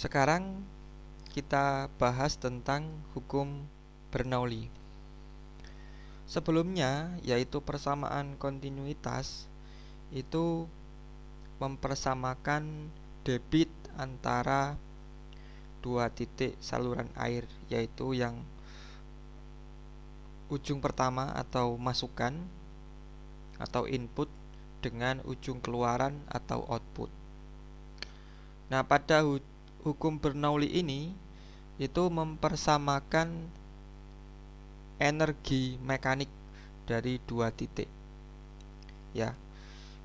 Sekarang kita bahas tentang hukum Bernoulli. Sebelumnya, yaitu persamaan kontinuitas itu mempersamakan debit antara dua titik saluran air, yaitu yang ujung pertama atau masukan atau input dengan ujung keluaran atau output. Nah, pada hukum Bernoulli ini itu mempersamakan energi mekanik dari dua titik. Ya.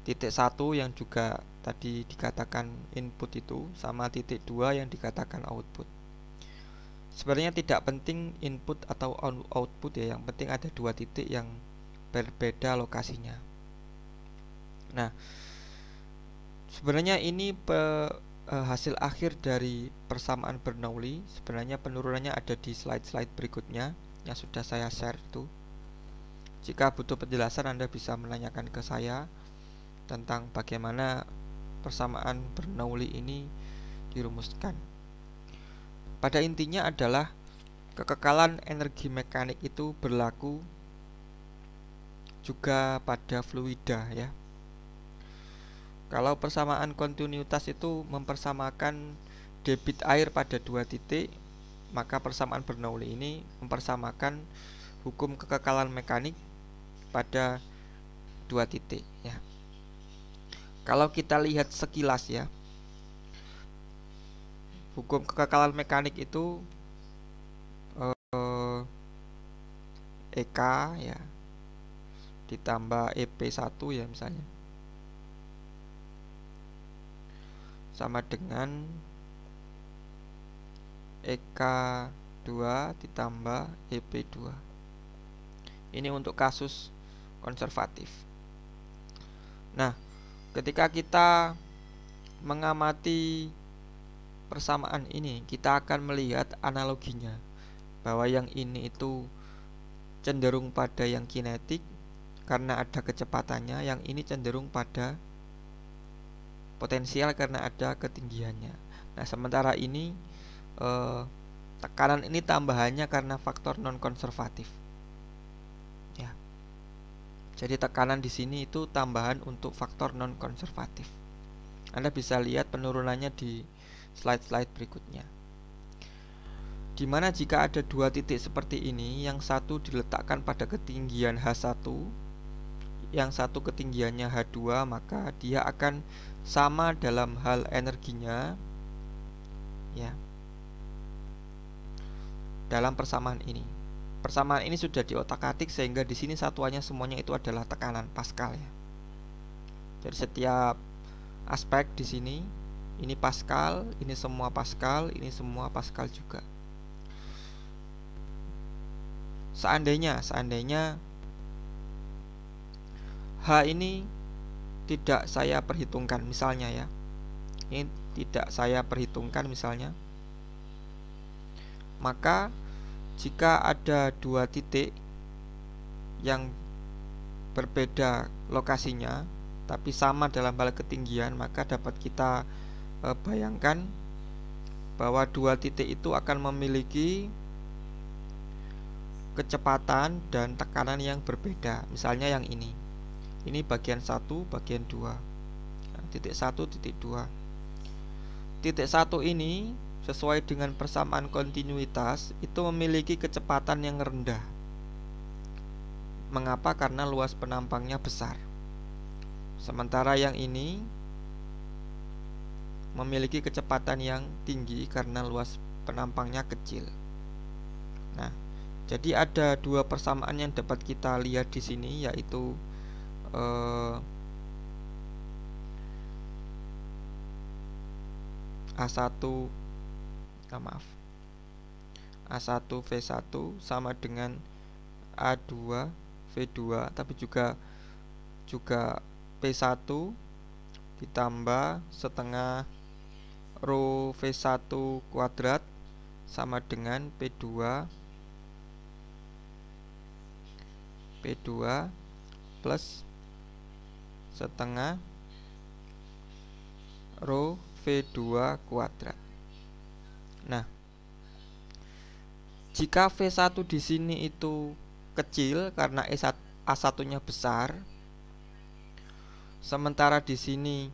Titik satu yang juga tadi dikatakan input itu sama titik dua yang dikatakan output. Sebenarnya tidak penting input atau output ya, yang penting ada dua titik yang berbeda lokasinya. Nah, sebenarnya ini pe Eh, hasil akhir dari persamaan Bernoulli sebenarnya penurunannya ada di slide-slide berikutnya yang sudah saya share itu. Jika butuh penjelasan Anda bisa menanyakan ke saya tentang bagaimana persamaan Bernoulli ini dirumuskan. Pada intinya adalah kekekalan energi mekanik itu berlaku juga pada fluida ya kalau persamaan kontinuitas itu mempersamakan debit air pada dua titik, maka persamaan Bernoulli ini mempersamakan hukum kekekalan mekanik pada dua titik ya. Kalau kita lihat sekilas ya. Hukum kekekalan mekanik itu EK eh, e ya ditambah EP1 ya misalnya sama dengan EK2 ditambah EP2 ini untuk kasus konservatif nah ketika kita mengamati persamaan ini kita akan melihat analoginya bahwa yang ini itu cenderung pada yang kinetik karena ada kecepatannya yang ini cenderung pada potensial karena ada ketinggiannya. Nah, sementara ini eh, tekanan ini tambahannya karena faktor non konservatif. Ya. Jadi tekanan di sini itu tambahan untuk faktor non konservatif. Anda bisa lihat penurunannya di slide-slide berikutnya. Dimana jika ada dua titik seperti ini, yang satu diletakkan pada ketinggian H1 yang satu ketinggiannya H2 maka dia akan sama dalam hal energinya ya dalam persamaan ini persamaan ini sudah diotak-atik sehingga di sini satuannya semuanya itu adalah tekanan Pascal ya jadi setiap aspek di sini ini Pascal ini semua Pascal ini semua Pascal juga seandainya seandainya H ini tidak saya perhitungkan misalnya ya ini tidak saya perhitungkan misalnya maka jika ada dua titik yang berbeda lokasinya tapi sama dalam hal ketinggian maka dapat kita e, bayangkan bahwa dua titik itu akan memiliki kecepatan dan tekanan yang berbeda misalnya yang ini ini bagian satu, bagian dua, ya, titik satu, titik dua. titik satu ini sesuai dengan persamaan kontinuitas itu memiliki kecepatan yang rendah mengapa karena luas penampangnya besar sementara yang ini memiliki kecepatan yang tinggi karena luas penampangnya kecil. Nah, jadi ada dua persamaan yang dapat kita lihat di sini yaitu uh, eh, A1 ah, maaf A1 V1 sama dengan A2 V2 tapi juga juga P1 ditambah setengah rho V1 kuadrat sama dengan P2 P2 plus setengah rho V2 kuadrat. Nah, jika V1 di sini itu kecil karena A1-nya besar, sementara di sini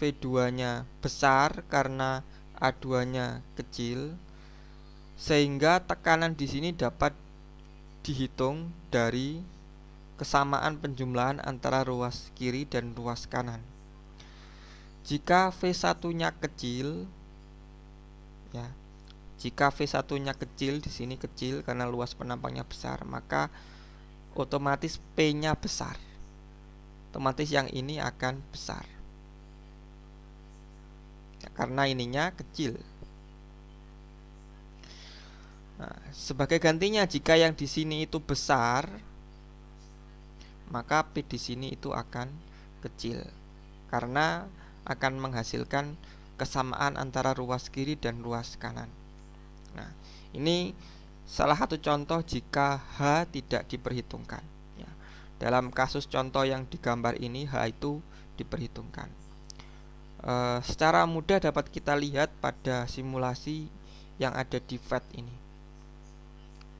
V2-nya besar karena A2-nya kecil, sehingga tekanan di sini dapat dihitung dari kesamaan penjumlahan antara ruas kiri dan ruas kanan. Jika V1-nya kecil ya. Jika V1-nya kecil di sini kecil karena luas penampangnya besar, maka otomatis P-nya besar. Otomatis yang ini akan besar. Ya, karena ininya kecil. Nah, sebagai gantinya jika yang di sini itu besar, maka P di sini itu akan kecil karena akan menghasilkan kesamaan antara ruas kiri dan ruas kanan. Nah, ini salah satu contoh jika H tidak diperhitungkan. Ya. Dalam kasus contoh yang digambar ini, H itu diperhitungkan. E, secara mudah dapat kita lihat pada simulasi yang ada di FAT ini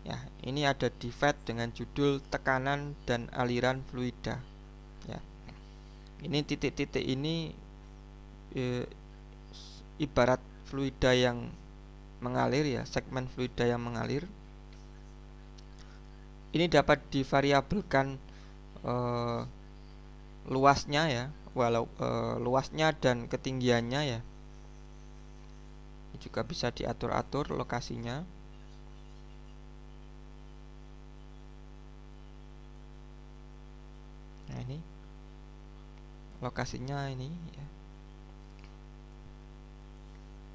ya ini ada di dengan judul tekanan dan aliran fluida ya ini titik-titik ini e, ibarat fluida yang mengalir ya segmen fluida yang mengalir ini dapat divariabelkan e, luasnya ya walau e, luasnya dan ketinggiannya ya juga bisa diatur-atur lokasinya nah ini lokasinya ini ya.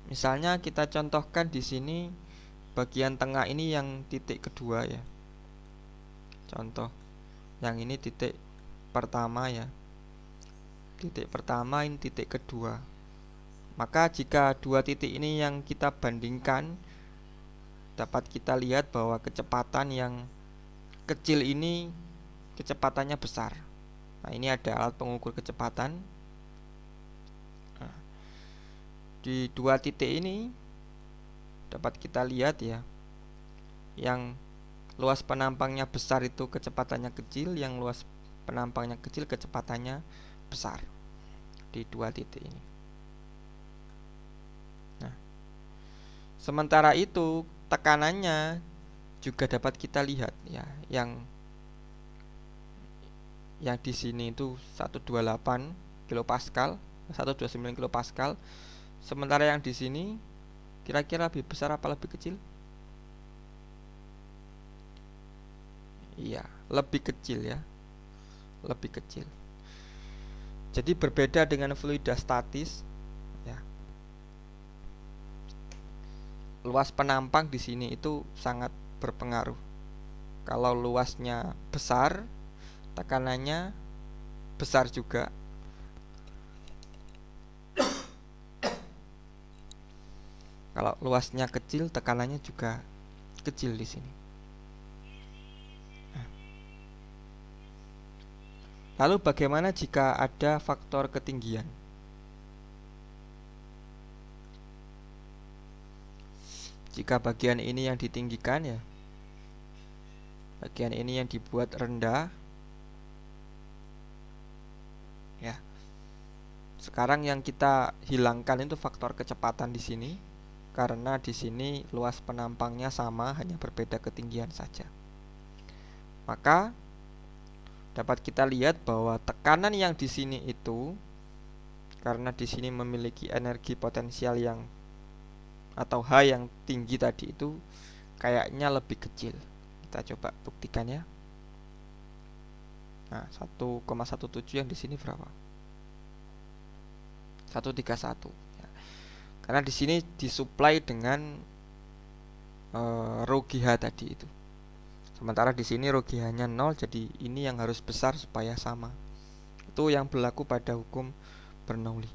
misalnya kita contohkan di sini bagian tengah ini yang titik kedua ya contoh yang ini titik pertama ya titik pertama ini titik kedua maka jika dua titik ini yang kita bandingkan dapat kita lihat bahwa kecepatan yang kecil ini kecepatannya besar Nah, ini ada alat pengukur kecepatan. Nah, di dua titik ini dapat kita lihat ya. Yang luas penampangnya besar itu kecepatannya kecil, yang luas penampangnya kecil kecepatannya besar di dua titik ini. Nah, sementara itu tekanannya juga dapat kita lihat ya, yang yang di sini itu 128 kilopascal 129 kilopascal sementara yang di sini kira-kira lebih besar apa lebih kecil iya lebih kecil ya lebih kecil jadi berbeda dengan fluida statis ya luas penampang di sini itu sangat berpengaruh kalau luasnya besar tekanannya besar juga kalau luasnya kecil tekanannya juga kecil di sini nah. lalu bagaimana jika ada faktor ketinggian jika bagian ini yang ditinggikan ya bagian ini yang dibuat rendah sekarang yang kita hilangkan itu faktor kecepatan di sini karena di sini luas penampangnya sama hanya berbeda ketinggian saja. Maka dapat kita lihat bahwa tekanan yang di sini itu karena di sini memiliki energi potensial yang atau H yang tinggi tadi itu kayaknya lebih kecil. Kita coba buktikan ya. Nah, 1,17 yang di sini berapa? 131 ya. karena di sini disuplai dengan e, eh, rogiha tadi itu sementara di sini rogihanya nol jadi ini yang harus besar supaya sama itu yang berlaku pada hukum Bernoulli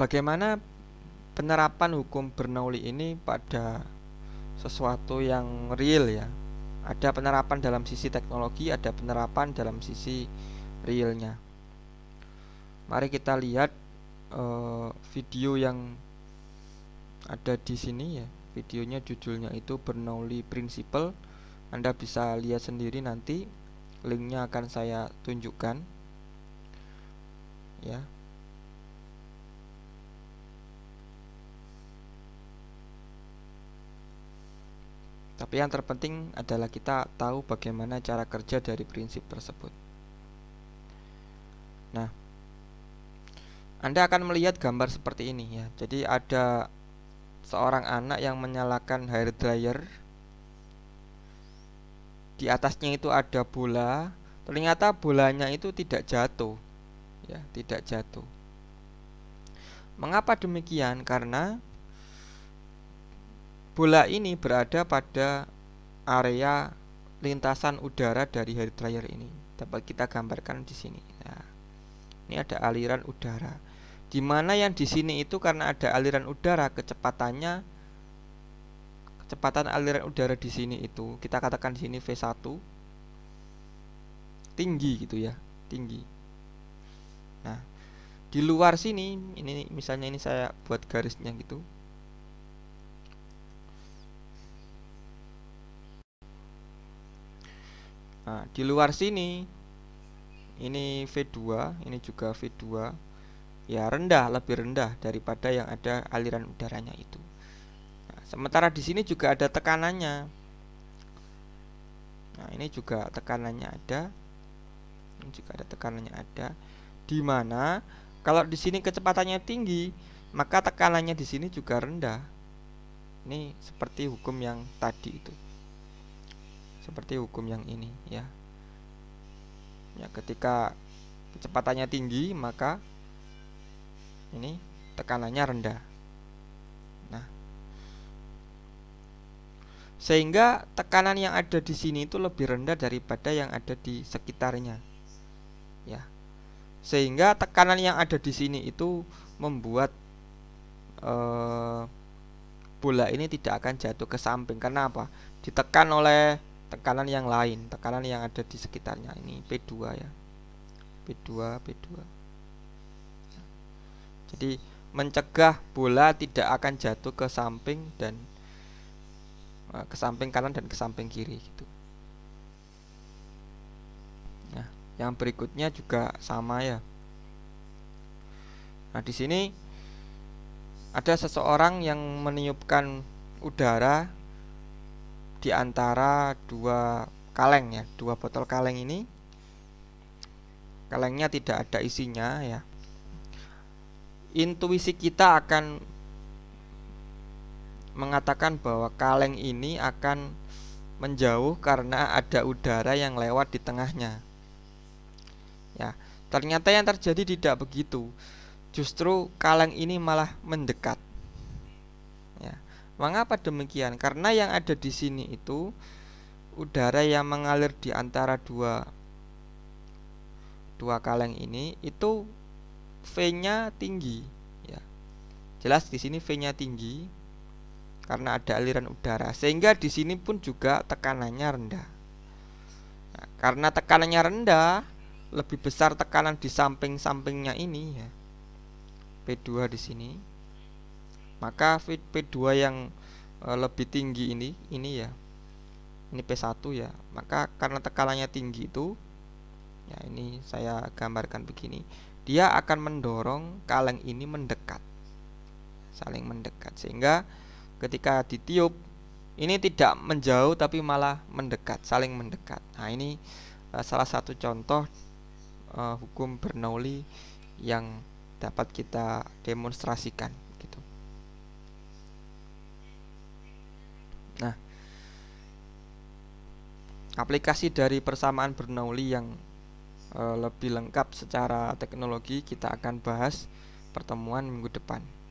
bagaimana penerapan hukum Bernoulli ini pada sesuatu yang real ya. Ada penerapan dalam sisi teknologi, ada penerapan dalam sisi realnya. Mari kita lihat uh, video yang ada di sini ya. Videonya judulnya itu Bernoulli Principle. Anda bisa lihat sendiri nanti. Linknya akan saya tunjukkan. Ya, Tapi yang terpenting adalah kita tahu bagaimana cara kerja dari prinsip tersebut. Nah, Anda akan melihat gambar seperti ini ya. Jadi ada seorang anak yang menyalakan hair dryer. Di atasnya itu ada bola. Ternyata bolanya itu tidak jatuh. Ya, tidak jatuh. Mengapa demikian? Karena Bola ini berada pada area lintasan udara dari hair dryer ini. Dapat kita gambarkan di sini. Nah, ini ada aliran udara. Di mana yang di sini itu karena ada aliran udara kecepatannya kecepatan aliran udara di sini itu kita katakan di sini V1 tinggi gitu ya, tinggi. Nah, di luar sini ini misalnya ini saya buat garisnya gitu Nah, di luar sini ini V2, ini juga V2. Ya, rendah, lebih rendah daripada yang ada aliran udaranya itu. Nah, sementara di sini juga ada tekanannya. Nah, ini juga tekanannya ada. Ini juga ada tekanannya ada. Di mana kalau di sini kecepatannya tinggi, maka tekanannya di sini juga rendah. Ini seperti hukum yang tadi itu seperti hukum yang ini ya ya ketika kecepatannya tinggi maka ini tekanannya rendah nah sehingga tekanan yang ada di sini itu lebih rendah daripada yang ada di sekitarnya ya sehingga tekanan yang ada di sini itu membuat eh, bola ini tidak akan jatuh ke samping Kenapa? ditekan oleh tekanan yang lain, tekanan yang ada di sekitarnya ini P2 ya. P2, P2. Ya. Jadi mencegah bola tidak akan jatuh ke samping dan e, ke samping kanan dan ke samping kiri gitu. Nah, yang berikutnya juga sama ya. Nah, di sini ada seseorang yang meniupkan udara di antara dua kaleng ya, dua botol kaleng ini. Kalengnya tidak ada isinya ya. Intuisi kita akan mengatakan bahwa kaleng ini akan menjauh karena ada udara yang lewat di tengahnya. Ya, ternyata yang terjadi tidak begitu. Justru kaleng ini malah mendekat. Mengapa demikian? Karena yang ada di sini itu udara yang mengalir di antara dua dua kaleng ini itu V-nya tinggi ya. Jelas di sini V-nya tinggi karena ada aliran udara. Sehingga di sini pun juga tekanannya rendah. Nah, karena tekanannya rendah, lebih besar tekanan di samping-sampingnya ini ya. P2 di sini maka P2 yang eh, lebih tinggi ini ini ya ini P1 ya maka karena tekanannya tinggi itu ya ini saya gambarkan begini dia akan mendorong kaleng ini mendekat saling mendekat sehingga ketika ditiup ini tidak menjauh tapi malah mendekat saling mendekat nah ini eh, salah satu contoh uh, hukum Bernoulli yang dapat kita demonstrasikan aplikasi dari persamaan Bernoulli yang uh, lebih lengkap secara teknologi kita akan bahas pertemuan minggu depan.